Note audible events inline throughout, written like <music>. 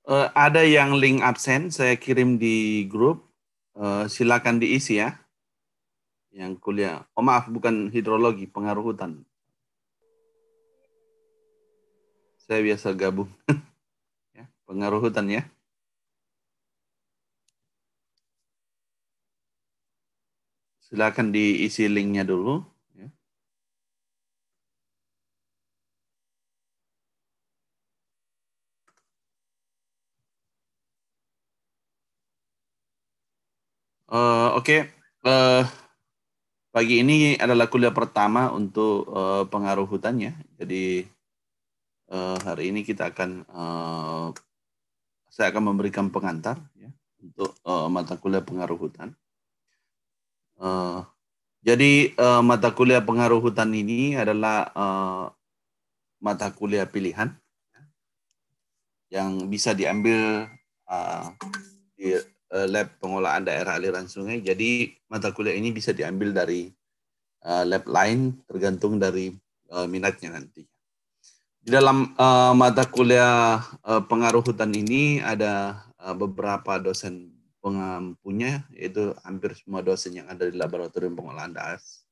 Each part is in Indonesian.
Uh, ada yang link absen saya kirim di grup. Uh, silakan diisi ya. Yang kuliah. Oh maaf, bukan hidrologi, pengaruh hutan. Saya biasa gabung. <laughs> ya, pengaruh hutan ya. Silakan diisi linknya dulu. Eh, oke, okay. uh, eh, pagi ini adalah kuliah pertama untuk uh, pengaruh hutannya. Jadi uh, hari ini kita akan uh, saya akan memberikan pengantar ya, untuk uh, mata kuliah pengaruh hutan. Uh, jadi uh, mata kuliah pengaruh hutan ini adalah uh, mata kuliah pilihan yang bisa diambil uh, di Eh, lab pengolahan daerah aliran sungai. Jadi mata kuliah ini bisa diambil dari eh, lab lain tergantung dari eh, minatnya nanti. Di dalam mata kuliah pengaruh hutan ini ada beberapa dosen pengampunya, yaitu hampir semua dosen yang ada di laboratorium pengolahan das.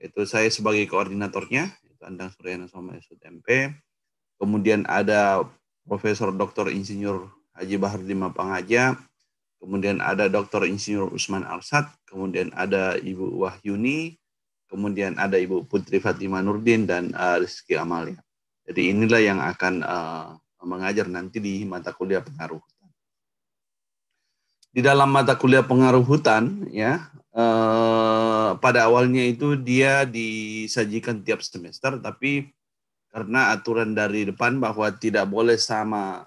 Itu saya sebagai koordinatornya, itu Andang Suryana Soma SUTMP. Kemudian ada Profesor Dr. Insinyur Haji Bahar Lima Pangaja, kemudian ada Dr. Insinyur Usman Alsat, kemudian ada Ibu Wahyuni, kemudian ada Ibu Putri Fatima Nurdin dan uh, Rizky Amalia. Jadi inilah yang akan uh, mengajar nanti di mata kuliah pengaruh hutan. Di dalam mata kuliah pengaruh hutan ya uh, pada awalnya itu dia disajikan tiap semester tapi karena aturan dari depan bahwa tidak boleh sama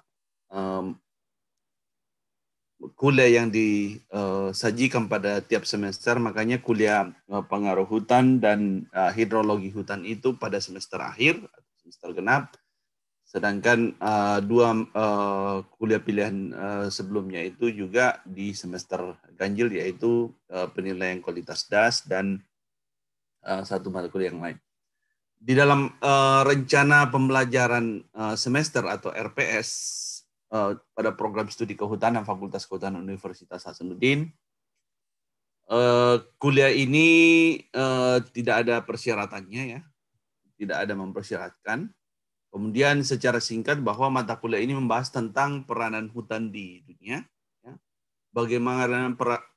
kuliah yang disajikan eh, pada tiap semester, makanya kuliah eh, pengaruh hutan dan eh, hidrologi hutan itu pada semester akhir, semester genap. Sedangkan dua kuliah pilihan sebelumnya itu juga di semester ganjil, yaitu penilaian kualitas das dan satu mata kuliah yang lain di dalam rencana pembelajaran semester atau RPS Eh, pada program studi kehutanan Fakultas Kehutanan Universitas Hasanuddin. Eh, kuliah ini eh, tidak ada persyaratannya ya, tidak ada mempersyaratkan. Kemudian secara singkat bahwa mata kuliah ini membahas tentang peranan hutan di dunia, ya. bagaimana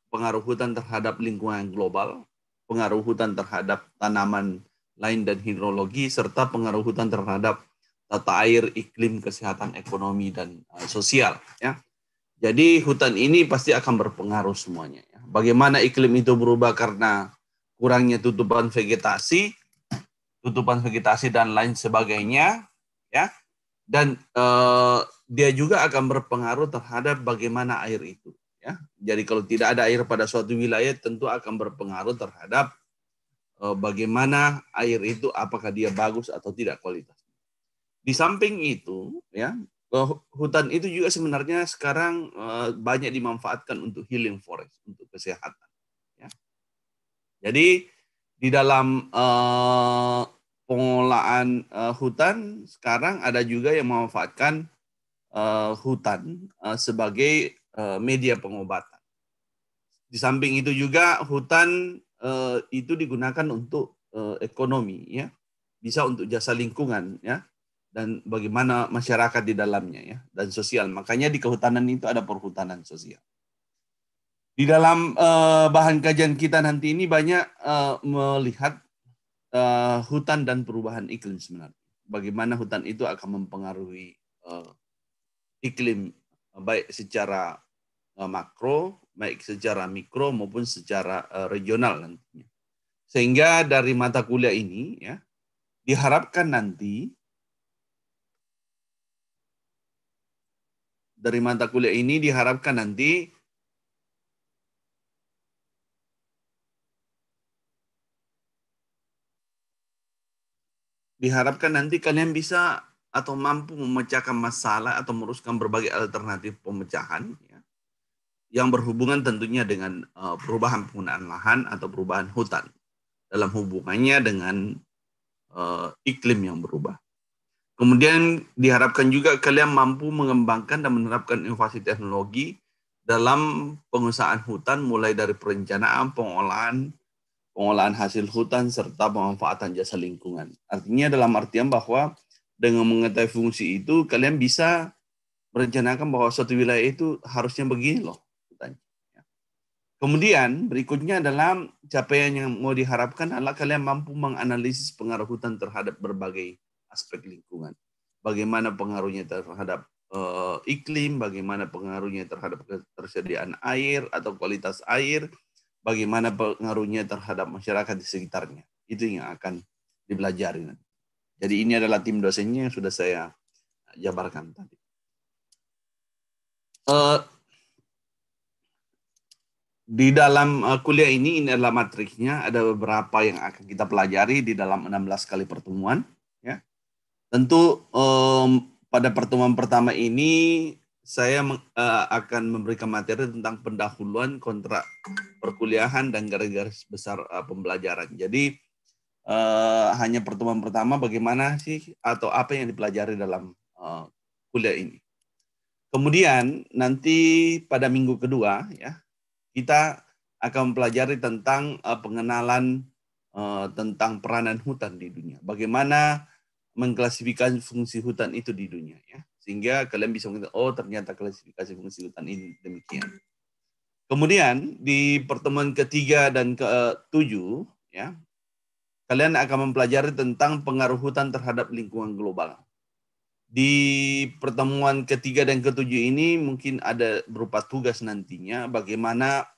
pengaruh hutan terhadap lingkungan global, pengaruh hutan terhadap tanaman lain dan hidrologi, serta pengaruh hutan terhadap tata air, iklim, kesehatan, ekonomi dan uh, sosial ya. Jadi hutan ini pasti akan berpengaruh semuanya ya. Bagaimana iklim itu berubah karena kurangnya tutupan vegetasi, tutupan vegetasi dan lain sebagainya ya. Dan uh, dia juga akan berpengaruh terhadap bagaimana air itu ya. Jadi kalau tidak ada air pada suatu wilayah tentu akan berpengaruh terhadap e, bagaimana air itu apakah dia bagus atau tidak kualitas. Di samping itu, ya hutan itu juga sebenarnya sekarang eh, banyak dimanfaatkan untuk healing forest, untuk kesehatan. Ya. Jadi di dalam uh, pengolahan uh, hutan sekarang ada juga yang memanfaatkan uh, hutan sebagai media pengobatan. Di samping itu juga hutan itu digunakan untuk ekonomi, ya bisa untuk jasa lingkungan, ya dan bagaimana masyarakat di dalamnya ya dan sosial. Makanya di kehutanan itu ada perhutanan sosial. Di dalam uh, bahan kajian kita nanti ini banyak uh, melihat uh, hutan dan perubahan iklim sebenarnya. Bagaimana hutan itu akan mempengaruhi uh, iklim baik secara uh, makro, baik secara mikro maupun secara uh, regional nantinya. Sehingga dari mata kuliah ini ya diharapkan nanti dari mata kuliah ini diharapkan nanti diharapkan nanti kalian bisa atau mampu memecahkan masalah atau meruskan berbagai alternatif pemecahan ya, yang berhubungan tentunya dengan uh, perubahan penggunaan lahan atau perubahan hutan dalam hubungannya dengan uh, iklim yang berubah. Kemudian diharapkan juga kalian mampu mengembangkan dan menerapkan inovasi teknologi dalam pengusahaan hutan mulai dari perencanaan, pengolahan, pengolahan hasil hutan serta pemanfaatan jasa lingkungan. Artinya dalam artian bahwa dengan mengetahui fungsi itu kalian bisa merencanakan bahwa suatu wilayah itu harusnya begini loh Kemudian berikutnya adalah capaian yang mau diharapkan adalah kalian mampu menganalisis pengaruh hutan terhadap berbagai aspek lingkungan. Bagaimana pengaruhnya terhadap uh, iklim, bagaimana pengaruhnya terhadap ketersediaan air atau kualitas air, bagaimana pengaruhnya terhadap masyarakat di sekitarnya. Itu yang akan dipelajari. Jadi ini adalah tim dosennya yang sudah saya jabarkan tadi. Uh, di dalam eh, kuliah ini, ini adalah matriksnya, ada beberapa yang akan kita pelajari di dalam 16 kali pertemuan. Tentu um, pada pertemuan pertama ini saya uh, akan memberikan materi tentang pendahuluan kontrak perkuliahan dan garis-garis besar uh, pembelajaran. Jadi uh, hanya pertemuan pertama bagaimana sih atau apa yang dipelajari dalam uh, kuliah ini. Kemudian nanti pada minggu kedua ya kita akan mempelajari tentang uh, pengenalan uh, tentang peranan hutan di dunia. Bagaimana mengklasifikasi fungsi hutan itu di dunia ya. Sehingga kalian bisa mengerti oh ternyata klasifikasi fungsi hutan ini demikian. Kemudian di pertemuan ketiga dan ketujuh ya kalian akan mempelajari tentang pengaruh hutan terhadap lingkungan global. Di pertemuan ketiga dan ketujuh ini mungkin ada berupa tugas nantinya bagaimana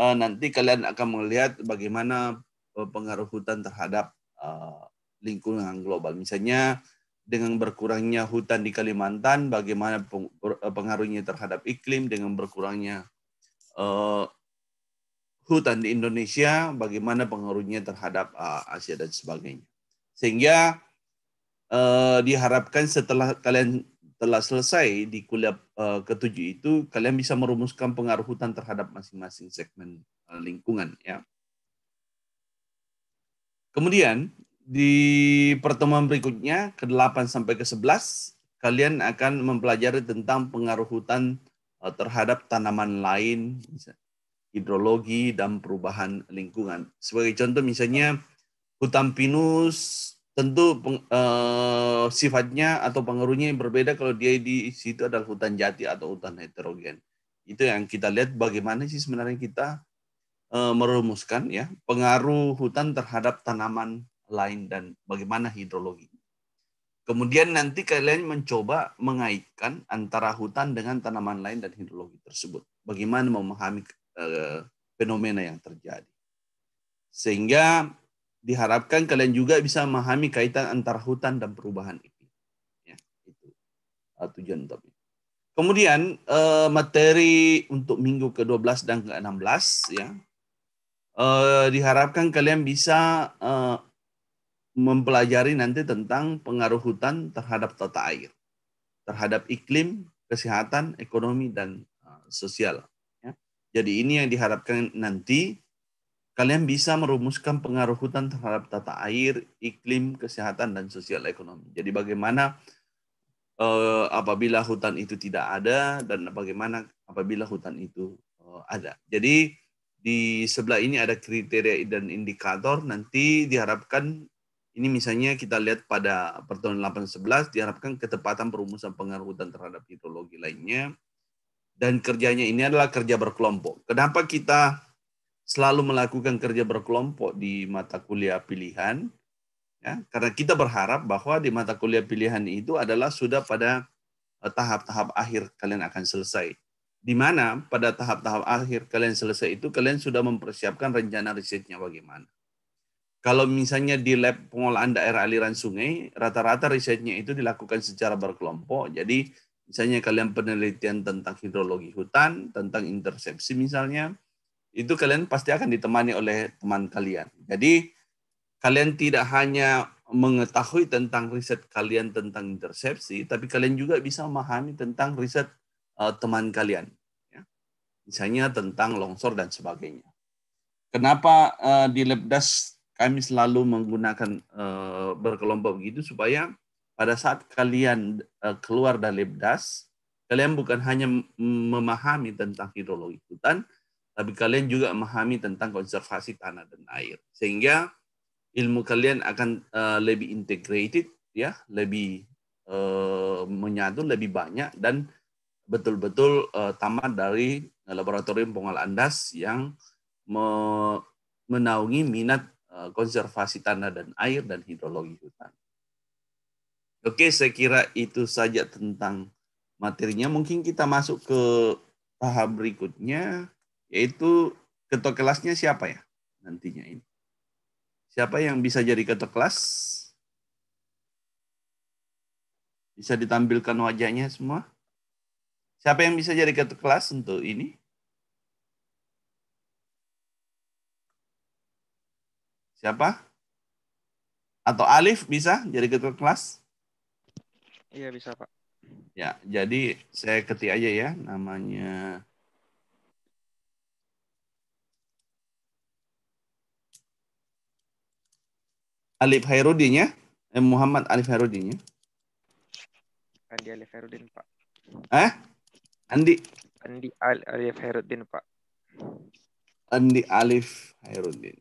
eh, nanti kalian akan melihat bagaimana eh, pengaruh hutan terhadap eh, lingkungan global. Misalnya dengan berkurangnya hutan di Kalimantan, bagaimana eh, pengaruhnya terhadap iklim dengan berkurangnya uh, hutan di Indonesia, bagaimana pengaruhnya terhadap uh, Asia dan sebagainya. Sehingga uh, diharapkan setelah kalian telah selesai di kuliah uh, ketujuh itu, kalian bisa merumuskan pengaruh hutan terhadap masing-masing segmen uh, lingkungan. Ya. Kemudian di pertemuan berikutnya ke-8 sampai ke-11 kalian akan mempelajari tentang pengaruh hutan eh, terhadap tanaman lain, hidrologi dan perubahan lingkungan. Sebagai contoh misalnya hutan pinus tentu peng, eh, sifatnya atau pengaruhnya yang berbeda kalau dia di situ adalah hutan jati atau hutan heterogen. Itu yang kita lihat bagaimana sih sebenarnya kita eh, merumuskan ya pengaruh hutan terhadap tanaman lain dan bagaimana hidrologi. Kemudian nanti kalian mencoba mengaitkan antara hutan dengan tanaman lain dan hidrologi tersebut. Bagaimana memahami eh, fenomena yang terjadi. Sehingga diharapkan kalian juga bisa memahami kaitan antara hutan dan perubahan itu. Ya, itu eh, tujuan utamanya. Kemudian eh, materi untuk minggu ke-12 dan ke-16 ya. diharapkan kalian bisa mempelajari nanti tentang pengaruh hutan terhadap tata air, terhadap iklim, kesehatan, ekonomi, dan eh, sosial. Ya. Jadi ini yang diharapkan nanti kalian bisa merumuskan pengaruh hutan terhadap tata air, iklim, kesehatan, dan sosial ekonomi. Jadi bagaimana eh, apabila hutan itu tidak ada dan bagaimana apabila hutan itu eh, ada. Jadi di sebelah ini ada kriteria dan indikator. Nanti diharapkan ini misalnya kita lihat pada pertemuan 811 diharapkan ketepatan perumusan pengarutan terhadap hidrologi lainnya dan kerjanya ini adalah kerja berkelompok. Kenapa kita selalu melakukan kerja berkelompok di mata kuliah pilihan? Ya, karena kita berharap bahwa di mata kuliah pilihan itu adalah sudah pada eh, tahap-tahap akhir kalian akan selesai. Di mana pada tahap-tahap akhir kalian selesai itu kalian sudah mempersiapkan rencana risetnya bagaimana. Kalau misalnya di lab pengolahan daerah aliran sungai, rata-rata risetnya itu dilakukan secara berkelompok. Jadi misalnya kalian penelitian tentang hidrologi hutan, tentang intersepsi misalnya, itu kalian pasti akan ditemani oleh teman kalian. Jadi kalian tidak hanya mengetahui tentang riset kalian tentang intersepsi, tapi kalian juga bisa memahami tentang riset uh, teman kalian. Ya. Misalnya tentang longsor dan sebagainya. Kenapa uh, di das kami selalu menggunakan uh, berkelompok begitu supaya pada saat kalian uh, keluar dari Lebdas, kalian bukan hanya memahami tentang hidrologi hutan, tapi kalian juga memahami tentang konservasi tanah dan air. Sehingga ilmu kalian akan uh, lebih integrated, ya, lebih uh, menyatu, lebih banyak dan betul-betul uh, tamat dari laboratorium pengolahan das yang me menaungi minat Eh, konservasi tanah dan air dan hidrologi hutan. Oke, saya kira itu saja tentang materinya. Mungkin kita masuk ke tahap berikutnya, yaitu ketua kelasnya siapa ya nantinya ini? Siapa yang bisa jadi ketua kelas? Bisa ditampilkan wajahnya semua? Siapa yang bisa jadi ketua kelas untuk ini? Siapa? Atau Alif bisa jadi ketua kelas? Iya bisa Pak. Ya, jadi saya ketik aja ya namanya Alif Hairudin ya? Eh, Muhammad Alif Hairudin ya? Andi Alif Hairudin Pak. Eh? Andi? Andi Al Alif Hairudin Pak. Andi Alif Hairudin.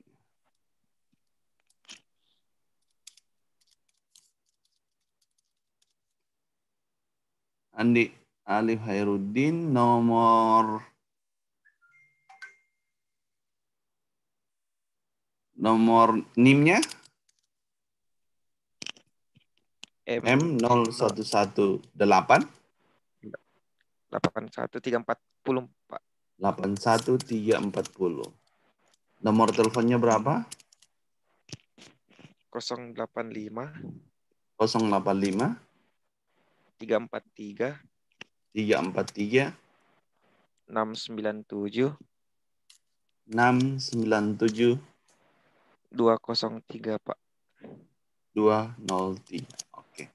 Andi Alif Hairudin nomor nomor NIM-nya M0118 81340 Pak. 81340. Nomor teleponnya berapa? 085 085 tiga empat tiga tiga empat tiga enam sembilan tujuh enam sembilan tujuh dua kosong tiga pak dua nol tiga oke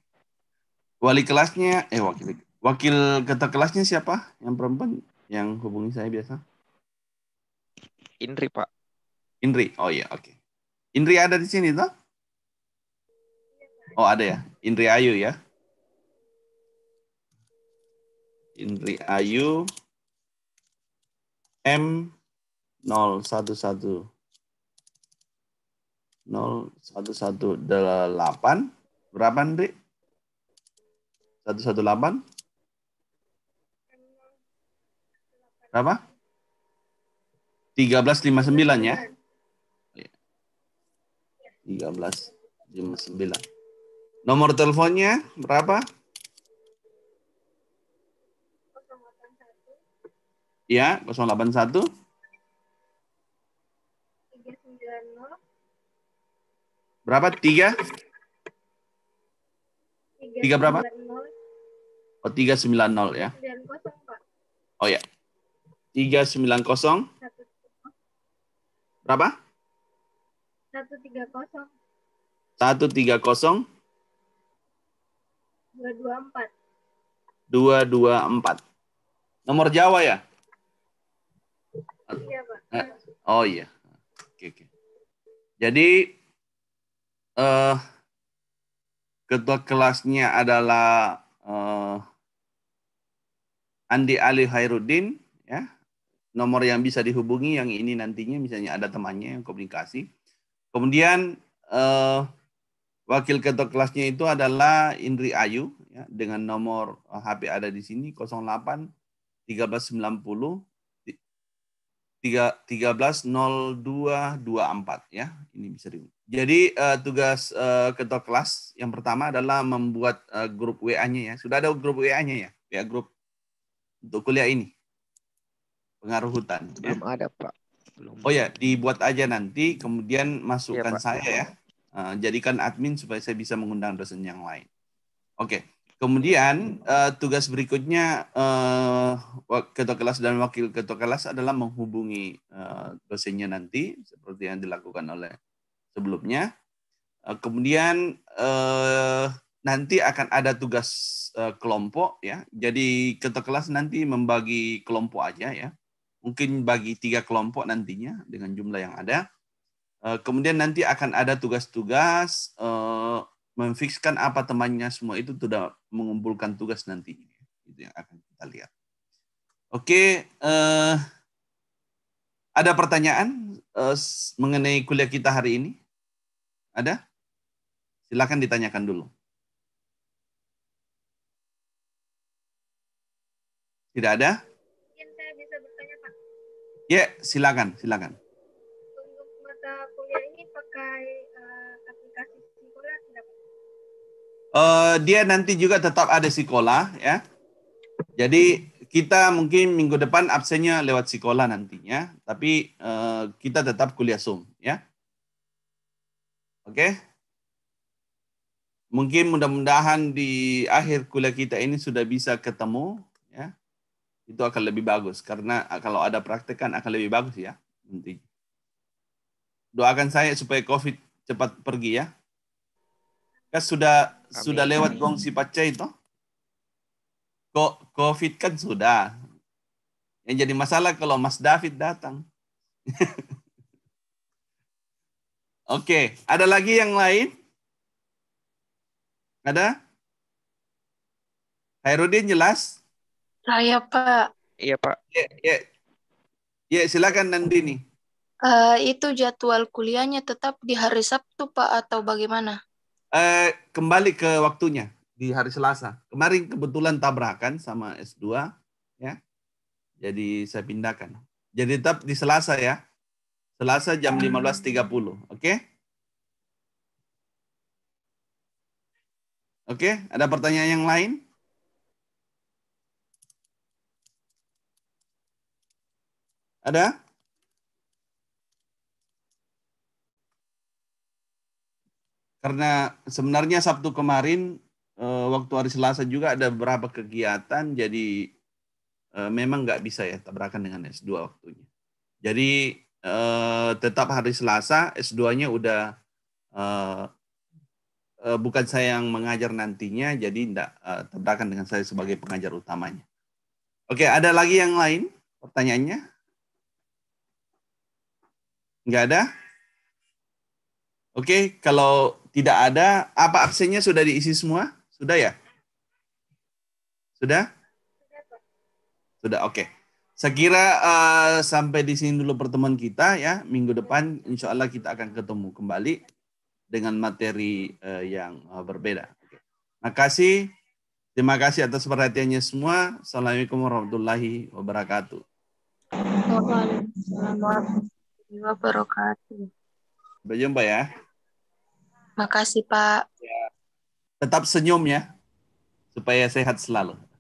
wali kelasnya eh wakil wakil ketua kelasnya siapa yang perempuan yang hubungi saya biasa Indri pak Indri oh iya oke Indri ada di sini toh oh ada ya Indri Ayu ya Indri Ayu M 011 0118 berapa Indri? 118 berapa? 1359 ya. 1359. Nomor teleponnya berapa? Ya, 081. 390. Berapa? 3? 3, 3 berapa? 90. Oh, 390 ya. 90, Pak. Oh ya. 390. Berapa? 130. 130. 224. 224. Nomor Jawa ya? Iya, eh, Oh iya. Oke, oke. Jadi eh ketua kelasnya adalah uh, Andi Ali Hairudin, ya. Nomor yang bisa dihubungi yang ini nantinya misalnya ada temannya yang komunikasi. Kemudian eh, wakil ketua kelasnya itu adalah Indri Ayu ya dengan nomor HP eh, ada di sini 08 1390 130224 ya. Ini bisa di. Jadi uh, tugas uh, ketua kelas yang pertama adalah membuat uh, grup WA-nya ya. Sudah ada grup WA-nya ya? ya grup untuk kuliah ini. Pengaruh hutan. Ya? Belum ya. ada, Pak. Belum. Oh ya, dibuat aja nanti kemudian masukkan ya, saya ya. Uh, jadikan admin supaya saya bisa mengundang dosen yang lain. Oke. Okay. Kemudian uh, tugas berikutnya uh, ketua kelas dan wakil ketua kelas adalah menghubungi uh, dosennya nanti seperti yang dilakukan oleh sebelumnya. Uh, kemudian uh, nanti akan ada tugas uh, kelompok ya. Jadi ketua kelas nanti membagi kelompok aja ya. Mungkin bagi tiga kelompok nantinya dengan jumlah yang ada. Uh, kemudian nanti akan ada tugas-tugas uh, memfikskan apa temannya semua itu sudah mengumpulkan tugas nanti itu yang akan kita lihat oke eh, ada pertanyaan eh, mengenai kuliah kita hari ini ada silakan ditanyakan dulu tidak ada mungkin saya ya silakan silakan untuk mata kuliah ini pakai Eh, dia nanti juga tetap ada sekolah ya. Jadi kita mungkin minggu depan absennya lewat sekolah nantinya, tapi uh, kita tetap kuliah Zoom ya. Oke. Okay? Mungkin mudah-mudahan di akhir kuliah kita ini sudah bisa ketemu ya. Itu akan lebih bagus karena eh, kalau ada praktek kan akan lebih bagus ya nanti. Doakan saya supaya Covid cepat pergi ya. Kan sudah Amin. sudah lewat gong si pacai itu. Kok COVID kan sudah. Yang jadi masalah kalau Mas David datang. <laughs> Oke, okay. ada lagi yang lain? Ada? Hairudin jelas? Saya Pak. Iya Pak. Ya, ya. ya silakan Nandini. Uh, eh, itu jadwal kuliahnya tetap di hari Sabtu Pak atau bagaimana? eh, kembali ke waktunya di hari Selasa. Kemarin kebetulan tabrakan sama S2 ya. Jadi saya pindahkan. Jadi tetap di Selasa ya. Selasa jam 15.30. Oke? Okay? Oke, okay, ada pertanyaan yang lain? Ada? Karena sebenarnya Sabtu kemarin eh, waktu hari Selasa juga ada beberapa kegiatan, jadi eh, memang nggak bisa ya tabrakan dengan S2 waktunya. Jadi eh, tetap hari Selasa S2-nya udah bukan saya yang mengajar nantinya, jadi tidak tabrakan dengan saya sebagai pengajar utamanya. Oke, ada lagi yang lain pertanyaannya? Nggak ada? Oke, kalau tidak ada, apa absennya sudah diisi semua? Sudah ya? Sudah? Sudah, oke. Okay. Saya kira uh, eh, sampai di sini dulu pertemuan kita ya. Minggu depan insya Allah kita akan ketemu kembali dengan materi uh, yang uh, berbeda. Okay. Makasih. Terima kasih atas perhatiannya semua. Assalamualaikum warahmatullahi wabarakatuh. Waalaikumsalam warahmatullahi wabarakatuh. Sampai jumpa ya. Makasih Pak. Ya. Tetap senyum ya, supaya sehat selalu.